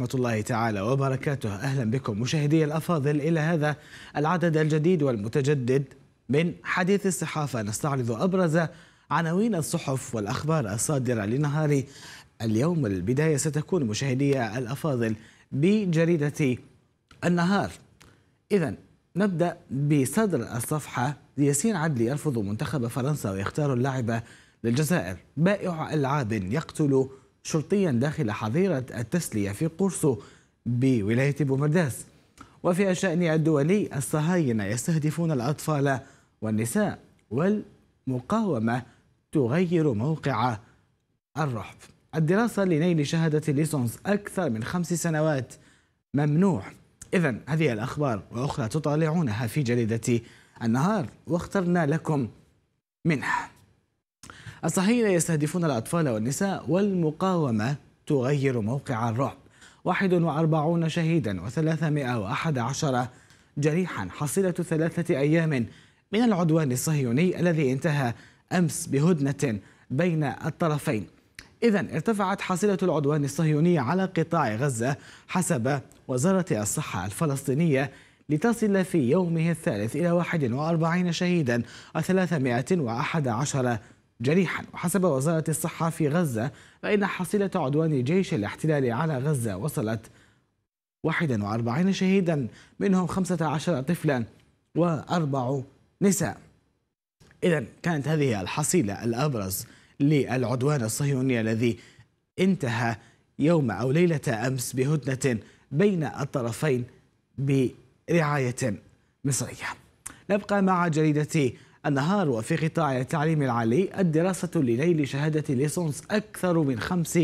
ورحمة الله تعالى وبركاته أهلا بكم مشاهدي الأفاضل إلى هذا العدد الجديد والمتجدد من حديث الصحافة نستعرض أبرز عناوين الصحف والأخبار الصادرة لنهار اليوم البداية ستكون مشاهدي الأفاضل بجريدة النهار إذا نبدأ بصدر الصفحة ياسين عدلي يرفض منتخب فرنسا ويختار اللاعب للجزائر بائع ألعاب يقتل شرطيا داخل حظيرة التسلية في قرصو بولاية بومرداس وفي الشأن الدولي الصهاينة يستهدفون الأطفال والنساء والمقاومة تغير موقع الرحب الدراسة لنيل شهادة الليسونس أكثر من خمس سنوات ممنوع إذا هذه الأخبار وأخرى تطالعونها في جريدة النهار واخترنا لكم منها الصهاينة يستهدفون الأطفال والنساء والمقاومة تغير موقع الرعب 41 شهيدا و311 جريحا حصيلة ثلاثة أيام من العدوان الصهيوني الذي انتهى أمس بهدنة بين الطرفين إذا ارتفعت حصيلة العدوان الصهيوني على قطاع غزة حسب وزارة الصحة الفلسطينية لتصل في يومه الثالث إلى 41 شهيدا و311 جريحا وحسب وزارة الصحة في غزة فإن حصيلة عدوان جيش الاحتلال على غزة وصلت 41 شهيدا منهم 15 طفلا وأربع نساء إذا كانت هذه الحصيلة الأبرز للعدوان الصهيوني الذي انتهى يوم أو ليلة أمس بهدنة بين الطرفين برعاية مصرية نبقى مع جريدة النهار وفي قطاع التعليم العالي الدراسة لنيل شهادة ليسونس أكثر من خمس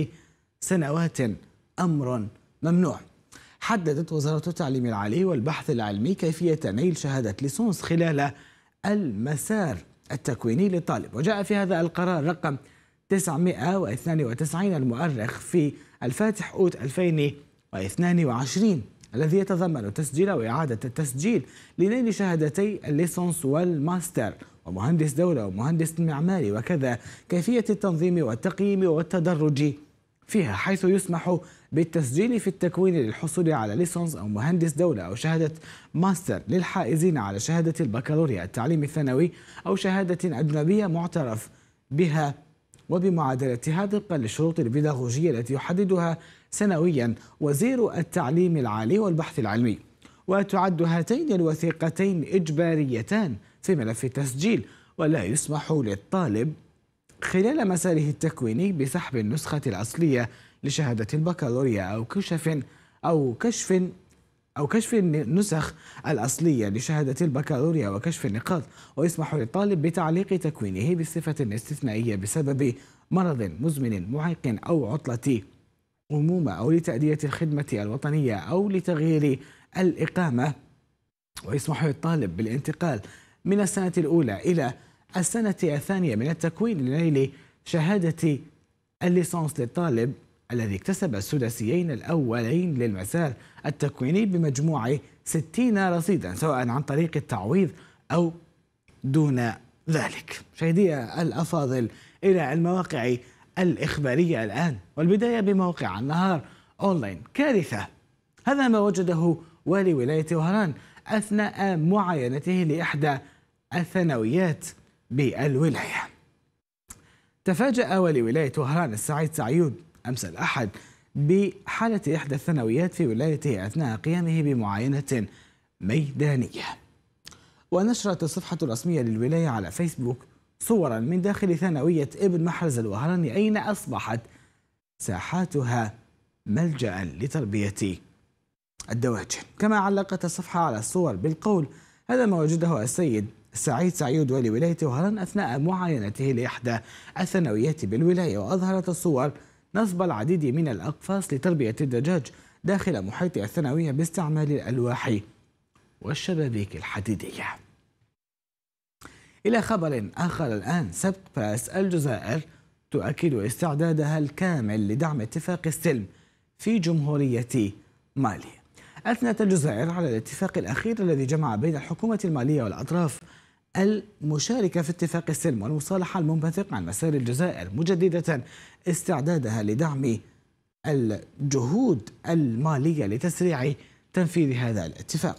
سنوات أمر ممنوع حددت وزارة التعليم العالي والبحث العلمي كيفية نيل شهادة ليسونس خلال المسار التكويني للطالب وجاء في هذا القرار رقم 992 المؤرخ في الفاتح أوت 2022 الذي يتضمن التسجيل وإعادة التسجيل لنيل شهادتي الليسونس والماستر ومهندس دولة ومهندس معماري وكذا كيفية التنظيم والتقييم والتدرج فيها حيث يسمح بالتسجيل في التكوين للحصول على ليسونس أو مهندس دولة أو شهادة ماستر للحائزين على شهادة البكالوريا التعليم الثانوي أو شهادة أجنبية معترف بها وبمعادلتها طبقا للشروط البيداغوجية التي يحددها سنويا وزير التعليم العالي والبحث العلمي وتعد هاتين الوثيقتين إجباريتان في ملف التسجيل ولا يسمح للطالب خلال مساره التكويني بسحب النسخة الأصلية لشهادة البكالوريا أو كشف أو كشف أو كشف النسخ الأصلية لشهادة البكالوريا وكشف النقاط ويسمح للطالب بتعليق تكوينه بصفة استثنائية بسبب مرض مزمن معيق أو عطلة أمومة أو لتأدية الخدمة الوطنية أو لتغيير الإقامة ويسمح للطالب بالانتقال من السنة الأولى إلى السنة الثانية من التكوين لنيل شهادة الليسانس للطالب الذي اكتسب السداسيين الأولين للمسار التكويني بمجموع 60 رصيدا سواء عن طريق التعويض أو دون ذلك شهدية الأفاضل إلى المواقع الإخبارية الآن والبداية بموقع النهار أونلاين كارثة هذا ما وجده والي ولاية وهران أثناء معاينته لإحدى الثانويات بالولاية تفاجأ والي ولاية وهران السعيد سعيود أمس الأحد بحالة إحدى الثانويات في ولايته أثناء قيامه بمعاينة ميدانية ونشرت الصفحة الرسمية للولاية على فيسبوك صورا من داخل ثانوية ابن محرز الوهراني أين أصبحت ساحاتها ملجأ لتربية الدواجن كما علقت الصفحة على الصور بالقول هذا ما وجده السيد سعيد سعيد ولي ولاية وهران أثناء معاينته لإحدى الثانويات بالولاية وأظهرت الصور نصب العديد من الأقفاص لتربية الدجاج داخل محيط الثانوية باستعمال الألواح والشبابيك الحديدية إلى خبر آخر الآن سبت باس الجزائر تؤكد استعدادها الكامل لدعم اتفاق السلم في جمهورية مالي أثنت الجزائر على الاتفاق الأخير الذي جمع بين الحكومة المالية والأطراف المشاركة في اتفاق السلم والمصالحة المنبثق عن مسار الجزائر مجددة استعدادها لدعم الجهود المالية لتسريع تنفيذ هذا الاتفاق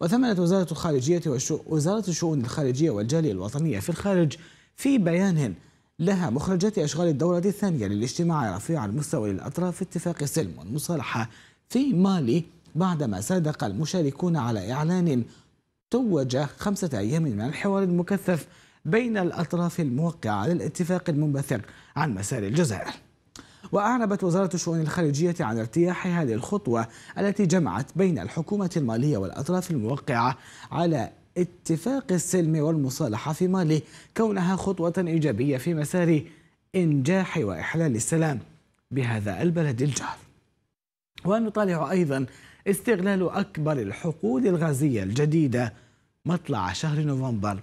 وثمنت وزارة الخارجية وزارة الشؤون الخارجية والجالية الوطنية في الخارج في بيان لها مخرجات أشغال الدورة الثانية للاجتماع رفيع المستوى للأطراف في اتفاق السلم والمصالحة في مالي بعدما صادق المشاركون على إعلان توج خمسة أيام من الحوار المكثف بين الأطراف الموقعة على الاتفاق المنبثق عن مسار الجزائر وأعربت وزارة الشؤون الخارجية عن ارتياحها للخطوة التي جمعت بين الحكومة المالية والأطراف الموقعة على اتفاق السلم والمصالحة في مالي كونها خطوة إيجابية في مسار إنجاح وإحلال السلام بهذا البلد الجار ونطالع أيضا استغلال أكبر الحقول الغازية الجديدة مطلع شهر نوفمبر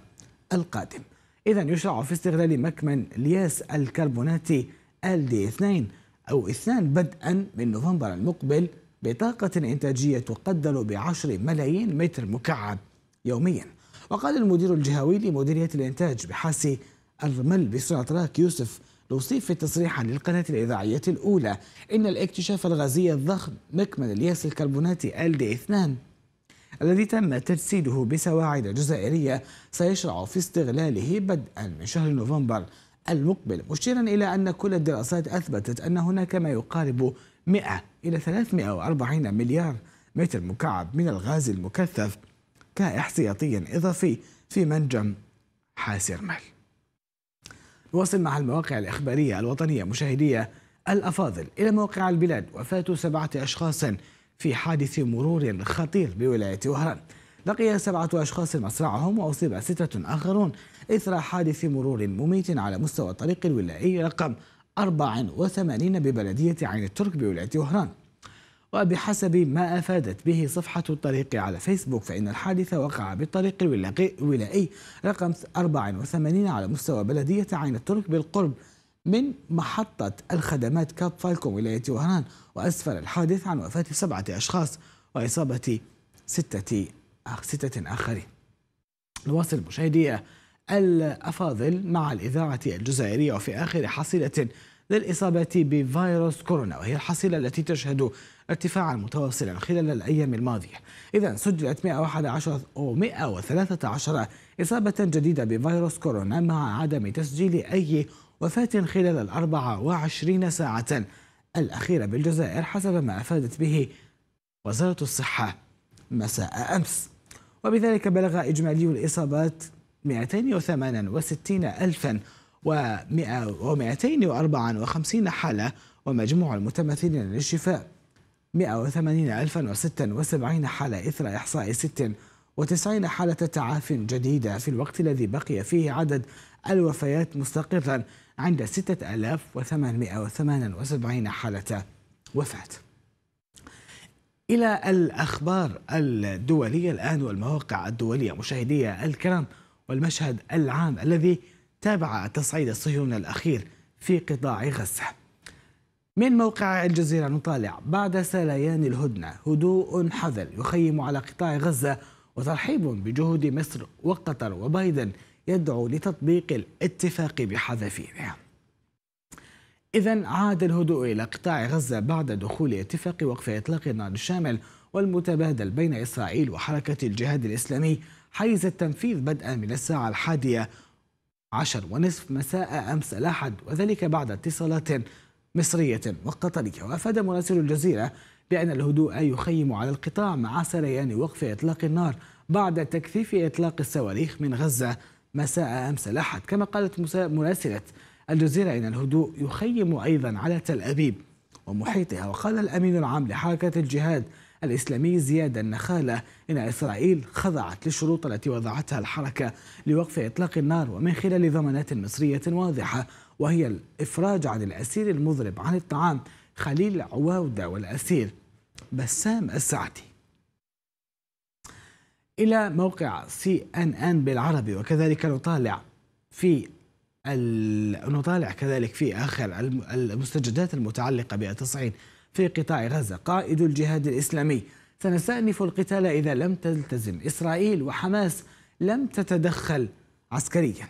القادم إذا يشرع في استغلال مكمن الياس الكربوناتي دي 2 أو 2 بدءا من نوفمبر المقبل بطاقة إنتاجية تقدر بعشر ملايين متر مكعب يوميا وقال المدير الجهوي لمديرية الإنتاج بحاسي الرمل بسرعة راك يوسف في تصريحا للقناة الإذاعية الأولى إن الاكتشاف الغازي الضخم مكمن الياس الكربوناتي LD2 الذي تم تجسيده بسواعد جزائرية سيشرع في استغلاله بدءا من شهر نوفمبر المقبل مشيرا إلى أن كل الدراسات أثبتت أن هناك ما يقارب 100 إلى 340 مليار متر مكعب من الغاز المكثف كاحتياطي إضافي في منجم حاسر مال نواصل مع المواقع الإخبارية الوطنية مشاهدية الأفاضل إلى موقع البلاد وفاة سبعة أشخاص في حادث مرور خطير بولاية وهران لقي سبعة أشخاص مصرعهم وأصيب ستة آخرون إثر حادث مرور مميت على مستوى الطريق الولائي رقم 84 ببلدية عين الترك بولاية وهران وبحسب ما أفادت به صفحة الطريق على فيسبوك فإن الحادث وقع بالطريق الولائي رقم 84 على مستوى بلدية عين الترك بالقرب من محطة الخدمات كاب فالكون ولاية وهران وأسفر الحادث عن وفاة سبعة أشخاص وإصابة ستة آخ ستة آخرين نواصل مشاهدي الأفاضل مع الإذاعة الجزائرية وفي آخر حصيلة للإصابة بفيروس كورونا وهي الحصيلة التي تشهد ارتفاعا متواصلا خلال الأيام الماضية إذا سجلت 111 أو 113 إصابة جديدة بفيروس كورونا مع عدم تسجيل أي وفاة خلال ال 24 ساعة الأخيرة بالجزائر حسب ما أفادت به وزارة الصحة مساء أمس وبذلك بلغ إجمالي الإصابات 268 و 254 حالة ومجموع المتمثلين للشفاء 180076 حالة إثر إحصاء 96 حالة تعافي جديدة في الوقت الذي بقي فيه عدد الوفيات مستقرا عند 6878 حالة وفاة إلى الأخبار الدولية الآن والمواقع الدولية مشاهدي الكرام والمشهد العام الذي تابع التصعيد الصهيوني الأخير في قطاع غزة من موقع الجزيرة نطالع بعد سليان الهدنة هدوء حذر يخيم على قطاع غزة وترحيب بجهود مصر وقطر وبايدن يدعو لتطبيق الاتفاق بحذافيرها إذا عاد الهدوء إلى قطاع غزة بعد دخول اتفاق وقف إطلاق النار الشامل والمتبادل بين إسرائيل وحركة الجهاد الإسلامي حيز التنفيذ بدءا من الساعة الحادية عشر ونصف مساء أمس الأحد وذلك بعد اتصالات مصرية وقطرية وأفاد مراسل الجزيرة بأن الهدوء يخيم على القطاع مع سريان وقف إطلاق النار بعد تكثيف إطلاق الصواريخ من غزة مساء أمس الأحد كما قالت مراسلة الجزيرة إن الهدوء يخيم أيضا على تل أبيب ومحيطها وقال الأمين العام لحركة الجهاد الإسلامي زياد النخالة إن إسرائيل خضعت للشروط التي وضعتها الحركة لوقف إطلاق النار ومن خلال ضمانات مصرية واضحة وهي الإفراج عن الأسير المضرب عن الطعام خليل عواودة والأسير بسام السعدي إلى موقع سي أن أن بالعربي وكذلك نطالع في نطالع كذلك في آخر المستجدات المتعلقة بالتصعيد في قطاع غزة قائد الجهاد الإسلامي سنستأنف القتال إذا لم تلتزم إسرائيل وحماس لم تتدخل عسكرياً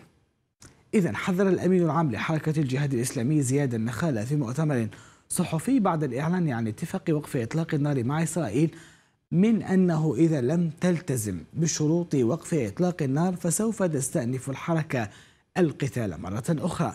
إذا حذر الأمين العام لحركة الجهاد الإسلامي زياد النخالة في مؤتمر صحفي بعد الإعلان عن اتفاق وقف إطلاق النار مع إسرائيل من أنه إذا لم تلتزم بشروط وقف إطلاق النار فسوف تستأنف الحركة القتال مرة أخرى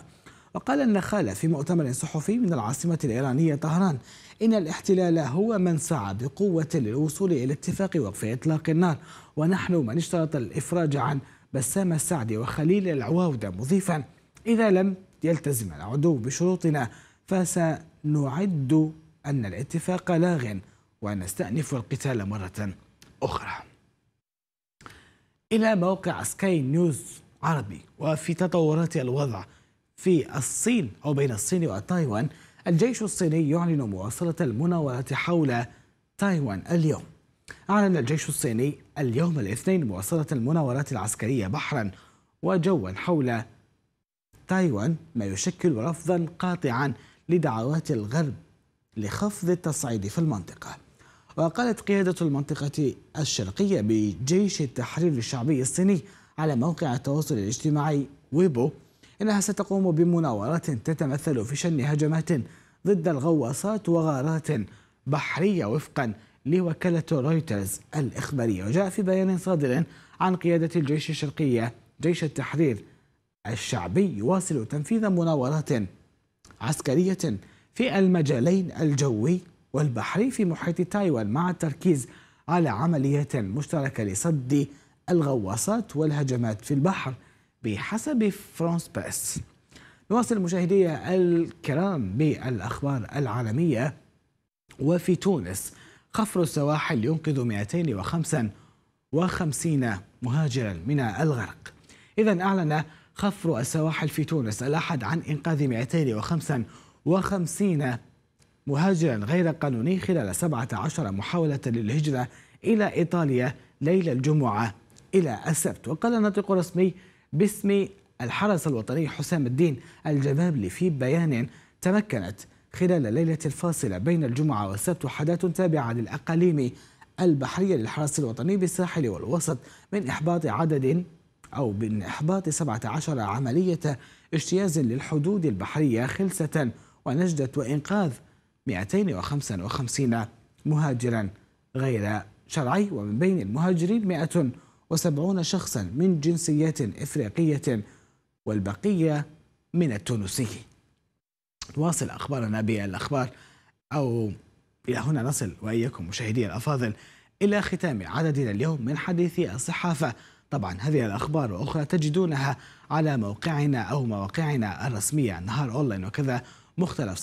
وقال النخالة في مؤتمر صحفي من العاصمة الإيرانية طهران إن الاحتلال هو من سعى بقوة للوصول إلى اتفاق وقف إطلاق النار ونحن من اشترط الإفراج عن بسام السعدي وخليل العواودة مضيفا إذا لم يلتزم العدو بشروطنا فسنعد أن الاتفاق لاغ ونستأنف القتال مرة أخرى إلى موقع سكاي نيوز عربي وفي تطورات الوضع في الصين أو بين الصين وتايوان الجيش الصيني يعلن مواصلة المناورة حول تايوان اليوم أعلن الجيش الصيني اليوم الاثنين مواصلة المناورات العسكرية بحرا وجوا حول تايوان ما يشكل رفضا قاطعا لدعوات الغرب لخفض التصعيد في المنطقة وقالت قيادة المنطقة الشرقية بجيش التحرير الشعبي الصيني على موقع التواصل الاجتماعي ويبو إنها ستقوم بمناورات تتمثل في شن هجمات ضد الغواصات وغارات بحرية وفقا لوكالة رويترز الإخبارية وجاء في بيان صادر عن قيادة الجيش الشرقية جيش التحرير الشعبي يواصل تنفيذ مناورات عسكرية في المجالين الجوي والبحري في محيط تايوان مع التركيز على عمليات مشتركة لصد الغواصات والهجمات في البحر بحسب فرانس بيس نواصل مشاهدي الكرام بالأخبار العالمية وفي تونس قفر السواحل ينقذ 255 مهاجرا من الغرق إذا أعلن خفر السواحل في تونس الأحد عن إنقاذ 255 مهاجرا غير قانوني خلال 17 محاولة للهجرة إلى إيطاليا ليلة الجمعة إلى السبت وقال الناطق الرسمي باسم الحرس الوطني حسام الدين الجبابلي في بيان تمكنت خلال الليلة الفاصلة بين الجمعة والسبت وحدات تابعة للأقاليم البحرية للحرس الوطني بالساحل والوسط من إحباط عدد أو من إحباط 17 عملية اجتياز للحدود البحرية خلسة ونجدة وإنقاذ 255 مهاجرا غير شرعي ومن بين المهاجرين 170 شخصا من جنسيات إفريقية والبقية من التونسيين نواصل أخبارنا بالأخبار أو إلى هنا نصل وإياكم مشاهدي الأفاضل إلى ختام عددنا اليوم من حديث الصحافة طبعا هذه الأخبار وأخرى تجدونها على موقعنا أو مواقعنا الرسمية نهار أونلاين وكذا مختلف